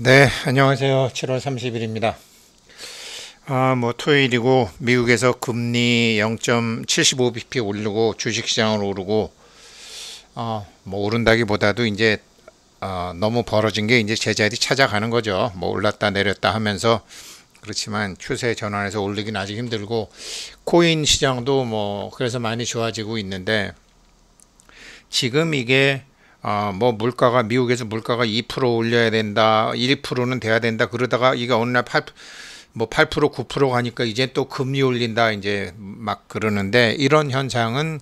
네, 안녕하세요. 7월 30일입니다. 아, 뭐 토요일이고 미국에서 금리 0.75bp 오르고 주식시장을 오르고 아, 뭐 오른다기보다도 이제 아, 너무 벌어진 게 이제 제자리 찾아가는 거죠. 뭐 올랐다 내렸다 하면서 그렇지만 추세 전환에서 올리긴 아직 힘들고 코인 시장도 뭐 그래서 많이 좋아지고 있는데 지금 이게 어, 뭐 물가가 미국에서 물가가 2% 올려야 된다, 1%는 돼야 된다. 그러다가 이게 어느 날 8, 뭐 8%, 9% 가니까 이제 또 금리 올린다 이제 막 그러는데 이런 현상은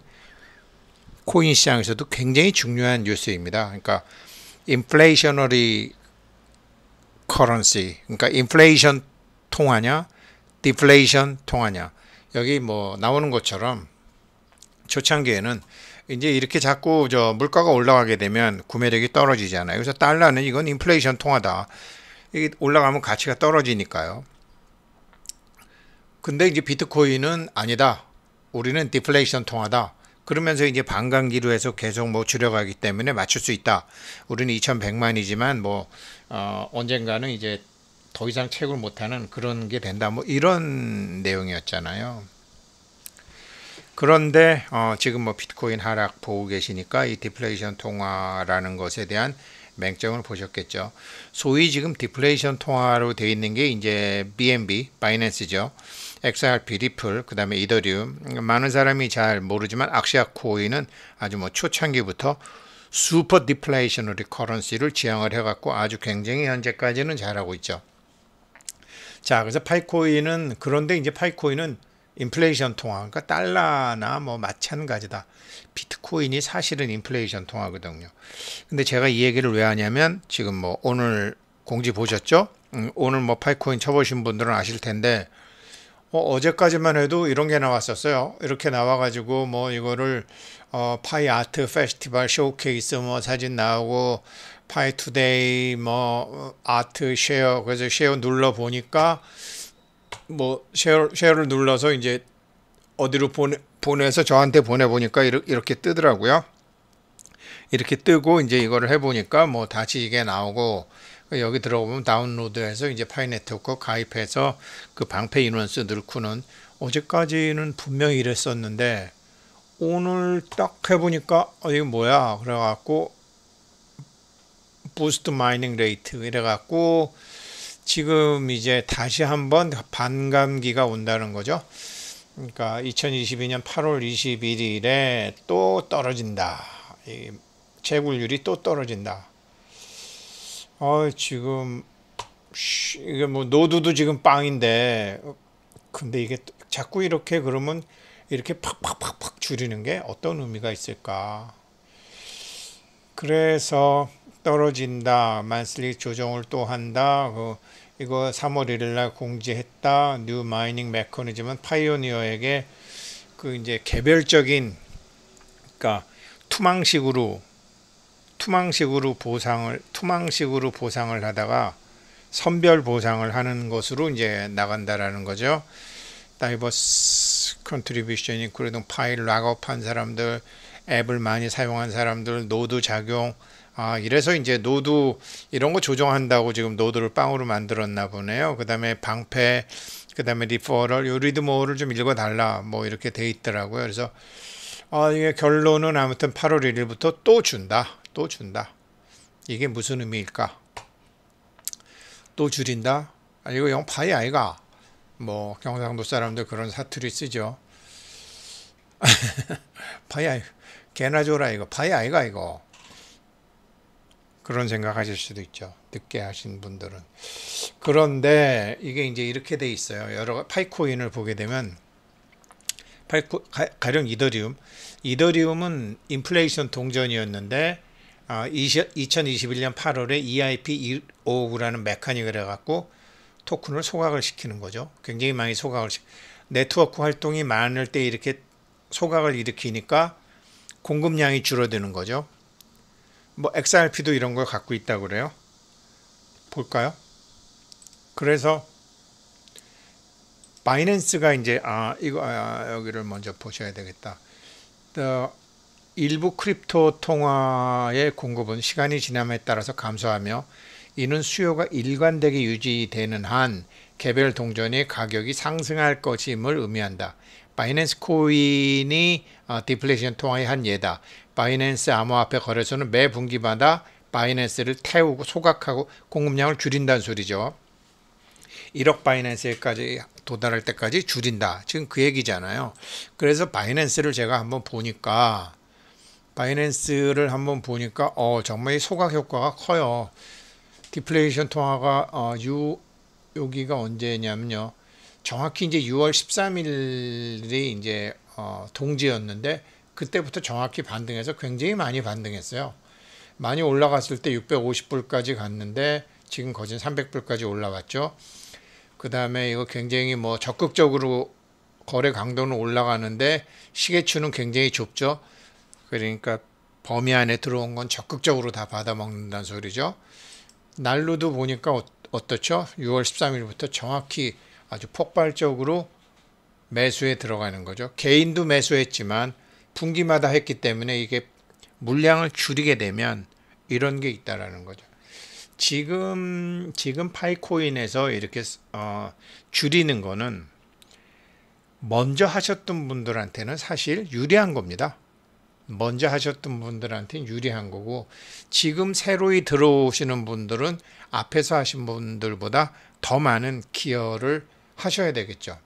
코인 시장에서도 굉장히 중요한 뉴스입니다. 그러니까 인플레이셔너리 커런시, 그러니까 인플레이션 통하냐, 디플레이션 통하냐. 여기 뭐 나오는 것처럼 초창기에는 이제 이렇게 자꾸 저 물가가 올라가게 되면 구매력이 떨어지잖아요. 그래서 달러는 이건 인플레이션 통화다. 이게 올라가면 가치가 떨어지니까요. 근데 이제 비트코인은 아니다. 우리는 디플레이션 통화다. 그러면서 이제 반감기로 해서 계속 뭐 줄여가기 때문에 맞출 수 있다. 우리는 2,100만이지만 뭐 어, 언젠가는 이제 더 이상 채굴 못하는 그런 게 된다. 뭐 이런 내용이었잖아요. 그런데 어, 지금 뭐 비트코인 하락 보고 계시니까 이 디플레이션 통화라는 것에 대한 맹점을 보셨겠죠. 소위 지금 디플레이션 통화로 돼 있는 게 이제 BNB, 바이낸스죠. XRP, 리플, 그 다음에 이더리움. 많은 사람이 잘 모르지만 악시아 코인은 아주 뭐 초창기부터 슈퍼 디플레이셔너리 커런시를 지향을 해갖고 아주 굉장히 현재까지는 잘하고 있죠. 자, 그래서 파이코인은 그런데 이제 파이코인은 인플레이션 통화, 그러니까 달러나 뭐 마찬가지다. 비트코인이 사실은 인플레이션 통화거든요. 근데 제가 이 얘기를 왜 하냐면 지금 뭐 오늘 공지 보셨죠? 음, 오늘 뭐 파이코인 쳐보신 분들은 아실 텐데 어, 제까지만 해도 이런 게 나왔었어요. 이렇게 나와가지고 뭐 이거를 어, 파이 아트 페스티벌 쇼케이스 뭐 사진 나오고 파이 투데이 뭐 아트 쉐어 그래서 쉐어 눌러 보니까 뭐 쉐어 쉐어를 눌러서 이제 어디로 보내 보내서 저한테 보내 보니까 이렇게 뜨더라고요. 이렇게 뜨고 이제 이거를 해 보니까 뭐 다시 이게 나오고 여기 들어오면 다운로드해서 이제 파이 네트워크 가입해서 그 방패 인원수 늘고는 어제까지는 분명히 이랬었는데 오늘 딱 해보니까 어 이거 뭐야 그래갖고 부스트 마이닝 레이트 이래갖고 지금 이제 다시 한번 반감기가 온다는 거죠. 그러니까 2022년 8월 21일에 또 떨어진다. 이 채굴률이 또 떨어진다. 어, 지금 이게 뭐 노드도 지금 빵인데 근데 이게 자꾸 이렇게 그러면 이렇게 팍팍팍팍 줄이는 게 어떤 의미가 있을까? 그래서 떨어진다. 만슬리 조정을 또 한다. 그 이거 3월 1일 날 공지했다. 뉴 마이닝 메커니즘은 파이오니어에게 그 이제 개별적인 그러니까 투망식으로 투망식으로 보상을 투망식으로 보상을 하다가 선별 보상을 하는 것으로 이제 나간다라는 거죠. 다이버스 컨트리뷰션이 그래도 파일 락업한 사람들, 앱을 많이 사용한 사람들, 노드 작용 아 이래서 이제 노드 이런 거 조정한다고 지금 노드를 빵으로 만들었나 보네요. 그 다음에 방패, 그 다음에 리퍼럴, 요 리드모어를 좀 읽어달라 뭐 이렇게 돼 있더라고요. 그래서 아 이게 결론은 아무튼 8월 1일부터 또 준다, 또 준다. 이게 무슨 의미일까? 또 줄인다? 아 이거 영파이 아이가 뭐 경상도 사람들 그런 사투리 쓰죠. 파이 아이 개나 줘라 이거 파이 아이가 이거 그런 생각하실 수도 있죠. 늦게 하신 분들은. 그런데 이게 이제 이렇게 돼 있어요. 여러 파이코인을 보게 되면 파이코 가, 령 이더리움. 이더리움은 인플레이션 동전이었는데 어, 20, 2021년 8월에 EIP 159라는 메카닉을 해갖고 토큰을 소각을 시키는 거죠. 굉장히 많이 소각을 시. 네트워크 활동이 많을 때 이렇게 소각을 일으키니까 공급량이 줄어드는 거죠. 뭐 XRP도 이런 걸 갖고 있다 고 그래요. 볼까요? 그래서 바이낸스가 이제 아 이거 아, 여기를 먼저 보셔야 되겠다. 일부 크립토 통화의 공급은 시간이 지남에 따라서 감소하며 이는 수요가 일관되게 유지되는 한 개별 동전의 가격이 상승할 것임을 의미한다. 바이낸스 코인이 아, 디플레이션 통화의 한 예다. 바이낸스 암호화폐 거래소는 매 분기마다 바이낸스를 태우고 소각하고 공급량을 줄인다는 소리죠. 1억 바이낸스까지 도달할 때까지 줄인다. 지금 그 얘기잖아요. 그래서 바이낸스를 제가 한번 보니까 바이낸스를 한번 보니까 어 정말 소각 효과가 커요. 디플레이션 통화가 어, 유 여기가 언제냐면요. 정확히 이제 6월 13일이 이제 어, 동지였는데 그때부터 정확히 반등해서 굉장히 많이 반등했어요. 많이 올라갔을 때 650불까지 갔는데 지금 거진 300불까지 올라왔죠. 그 다음에 이거 굉장히 뭐 적극적으로 거래 강도는 올라가는데 시계추는 굉장히 좁죠. 그러니까 범위 안에 들어온 건 적극적으로 다 받아먹는다는 소리죠. 난로도 보니까 어, 어떻죠? 6월 13일부터 정확히 아주 폭발적으로 매수에 들어가는 거죠. 개인도 매수했지만 분기마다 했기 때문에 이게 물량을 줄이게 되면 이런 게 있다라는 거죠. 지금 지금 파이코인에서 이렇게 어, 줄이는 거는 먼저 하셨던 분들한테는 사실 유리한 겁니다. 먼저 하셨던 분들한테 유리한 거고 지금 새로이 들어오시는 분들은 앞에서 하신 분들보다 더 많은 기여를 하셔야 되겠죠.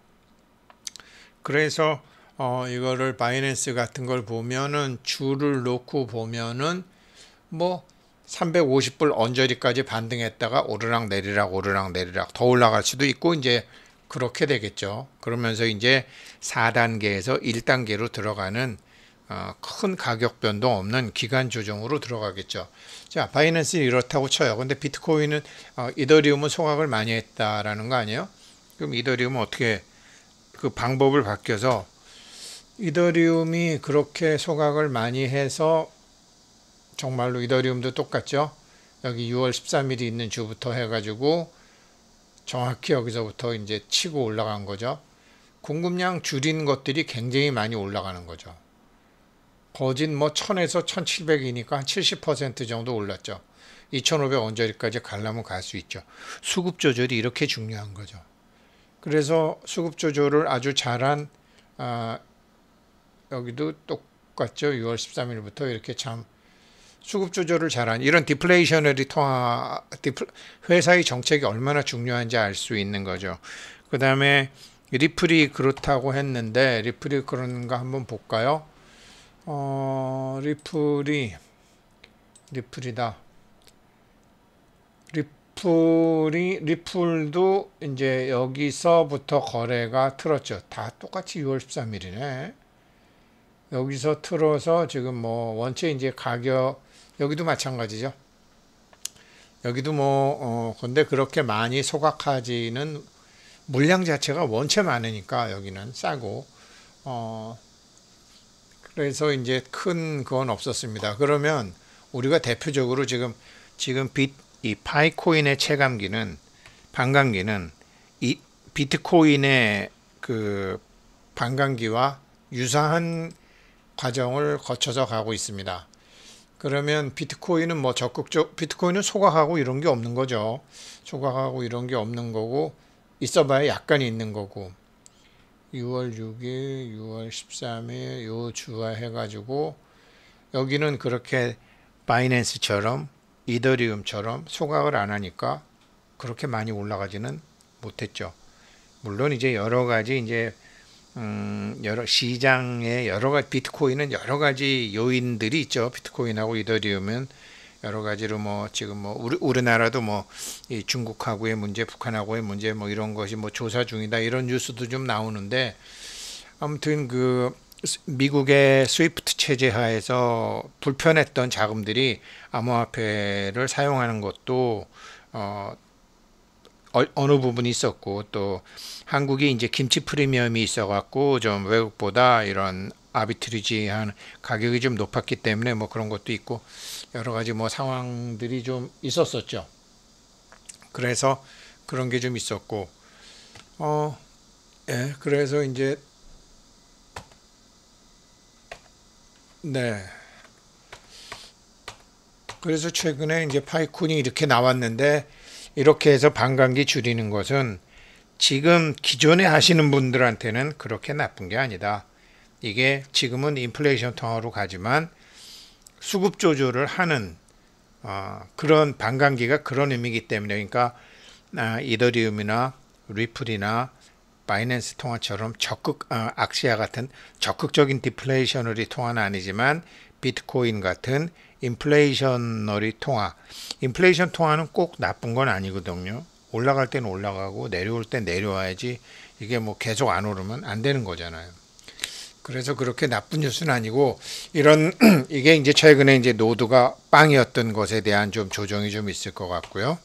그래서 어, 이거를 바이낸스 같은 걸 보면은 줄을 놓고 보면은 뭐 350불 언저리까지 반등했다가 오르락 내리락 오르락 내리락 더 올라갈 수도 있고 이제 그렇게 되겠죠. 그러면서 이제 4단계에서 1단계로 들어가는 어, 큰 가격 변동 없는 기간 조정으로 들어가겠죠. 자, 바이낸스 는 이렇다고 쳐요. 근데 비트코인은 어, 이더리움은 소각을 많이 했다라는 거 아니에요? 그럼 이더리움은 어떻게 그 방법을 바뀌어서 이더리움이 그렇게 소각을 많이 해서 정말로 이더리움도 똑같죠. 여기 6월 13일이 있는 주부터 해가지고 정확히 여기서부터 이제 치고 올라간 거죠. 공급량 줄인 것들이 굉장히 많이 올라가는 거죠. 거진 뭐 1000에서 1700이니까 한 70% 정도 올랐죠. 2500 언저리까지 갈라면 갈 수 있죠. 수급 조절이 이렇게 중요한 거죠. 그래서 수급 조절을 아주 잘한 아, 여기도 똑같죠. 6월 13일부터 이렇게 참 수급 조절을 잘한 이런 디플레이셔너리 통화 디플, 회사의 정책이 얼마나 중요한지 알 수 있는 거죠. 그 다음에 리플이 그렇다고 했는데 리플이 그런가 한번 볼까요? 어, 리플이 리플이다. 리플이 리플도 이제 여기서부터 거래가 틀었죠. 다 똑같이 6월 13일이네. 여기서 틀어서 지금 뭐 원체 이제 가격 여기도 마찬가지죠. 여기도 뭐 어, 근데 그렇게 많이 소각하지는 물량 자체가 원체 많으니까 여기는 싸고 어 그래서 이제 큰 그건 없었습니다. 그러면 우리가 대표적으로 지금 지금 빛이 파이코인의 체감기는 반감기는 이 비트코인의 그 반감기와 유사한 과정을 거쳐서 가고 있습니다. 그러면 비트코인은 뭐 적극적 비트코인은 소각하고 이런 게 없는 거죠. 소각하고 이런 게 없는 거고 있어봐야 약간 있는 거고 6월 6일, 6월 13일 요 주화 해가지고 여기는 그렇게 바이낸스처럼 이더리움처럼 소각을 안 하니까 그렇게 많이 올라가지는 못했죠. 물론 이제 여러 가지 이제 음, 여러 시장에 여러 가지 비트코인은 여러 가지 요인들이 있죠. 비트코인하고 이더리움은 여러 가지로 뭐 지금 뭐 우리 우리나라도 뭐 이 중국하고의 문제, 북한하고의 문제 뭐 이런 것이 뭐 조사 중이다 이런 뉴스도 좀 나오는데 아무튼 그 미국의 스위프트 체제 하에서 불편했던 자금들이 암호화폐를 사용하는 것도 어 어, 느 부분이 있었고 또 한국이 이제 김치 프리미엄이 있어갖고 좀 외국보다 이런 아비트리지한 가격이 좀 높았기 때문에 뭐 그런 것도 있고 여러 가지 뭐 상황들이 좀 있었었죠. 그래서 그런 게 좀 있었고 어 예, 그래서 이제 네. 그래서 최근에 이제 파이콘이 이렇게 나왔는데 이렇게 해서 반감기 줄이는 것은 지금 기존에 하시는 분들한테는 그렇게 나쁜 게 아니다. 이게 지금은 인플레이션 통화로 가지만 수급 조절을 하는 어, 그런 반감기가 그런 의미이기 때문에 그러니까 아, 이더리움이나 리플이나 바이낸스 통화처럼 적극 어, 악시아 같은 적극적인 디플레이셔너리 통화는 아니지만 비트코인 같은 인플레이셔너리 통화 인플레이션 통화는 꼭 나쁜 건 아니거든요 올라갈 땐 올라가고 내려올 때 내려와야지 이게 뭐 계속 안 오르면 안 되는 거잖아요 그래서 그렇게 나쁜 뉴스는 아니고 이런 이게 이제 최근에 이제 노드가 빵이었던 것에 대한 좀 조정이 좀 있을 것 같고요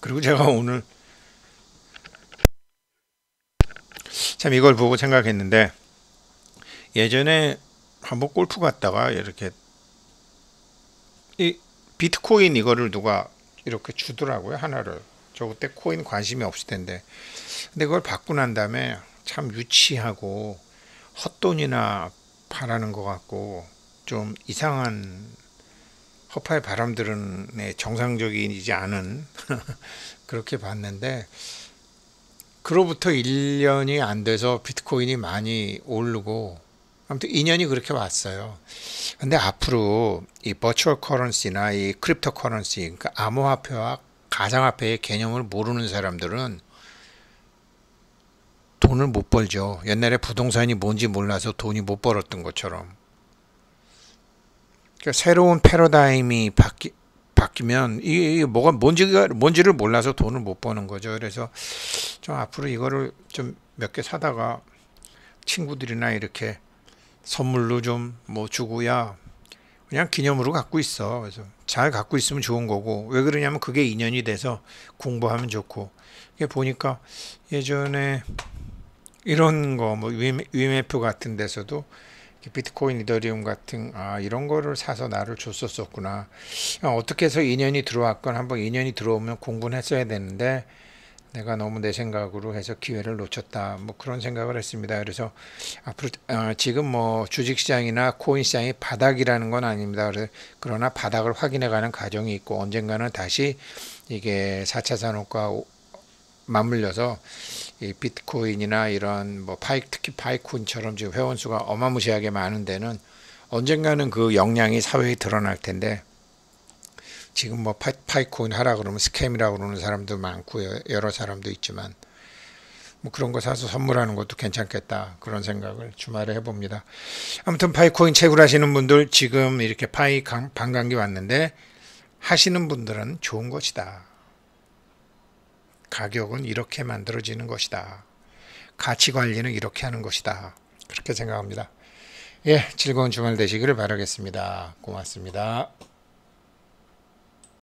그리고 제가 오늘 참 이걸 보고 생각했는데 예전에 한번 골프 갔다가 이렇게 이 비트코인 이거를 누가 이렇게 주더라고요 하나를 저 그때 코인 관심이 없을 텐데 근데 그걸 받고 난 다음에 참 유치하고 헛돈이나 바라는 것 같고 좀 이상한 허파의 바람들은 네, 정상적이지 않은 그렇게 봤는데 그로부터 1년이 안 돼서 비트코인이 많이 오르고 아무튼 2년이 그렇게 왔어요. 근데 앞으로 이 버추얼 커런시나 이 크립토 커런시 그러니까 암호화폐와 가상화폐의 개념을 모르는 사람들은 돈을 못 벌죠. 옛날에 부동산이 뭔지 몰라서 돈이 못 벌었던 것처럼. 그러니까 새로운 패러다임이 바뀌, 바뀌면 이게 뭐가 뭔지가 뭔지를 몰라서 돈을 못 버는 거죠. 그래서 좀 앞으로 이거를 좀 몇 개 사다가 친구들이나 이렇게 선물로 좀 뭐 주고야 그냥 기념으로 갖고 있어. 그래서 잘 갖고 있으면 좋은 거고 왜 그러냐면 그게 인연이 돼서 공부하면 좋고 이게 보니까 예전에 이런 거뭐 UMF 같은 데서도 비트코인, 이더리움 같은 아 이런 거를 사서 나를 줬었었구나. 어, 어떻게 해서 인연이 들어왔건 한번 인연이 들어오면 공부는 했어야 되는데 내가 너무 내 생각으로 해서 기회를 놓쳤다. 뭐 그런 생각을 했습니다. 그래서 앞으로 어, 지금 뭐 주식 시장이나 코인 시장이 바닥이라는 건 아닙니다. 그러나 바닥을 확인해가는 과정이 있고 언젠가는 다시 이게 4차 산업과 맞물려서 이 비트코인이나 이런 뭐 파이 특히 파이콘처럼 지금 회원 수가 어마무시하게 많은 데는 언젠가는 그 역량이 사회에 드러날 텐데 지금 뭐 파, 파이콘 하라 그러면 스캠이라고 그러는 사람도 많고 여러 사람도 있지만 뭐 그런 거 사서 선물하는 것도 괜찮겠다 그런 생각을 주말에 해봅니다. 아무튼 파이코인 채굴하시는 분들 지금 이렇게 파이 강, 반감기 왔는데 하시는 분들은 좋은 것이다. 가격은 이렇게 만들어지는 것이다. 가치 관리는 이렇게 하는 것이다. 그렇게 생각합니다. 예, 즐거운 주말 되시기를 바라겠습니다. 고맙습니다.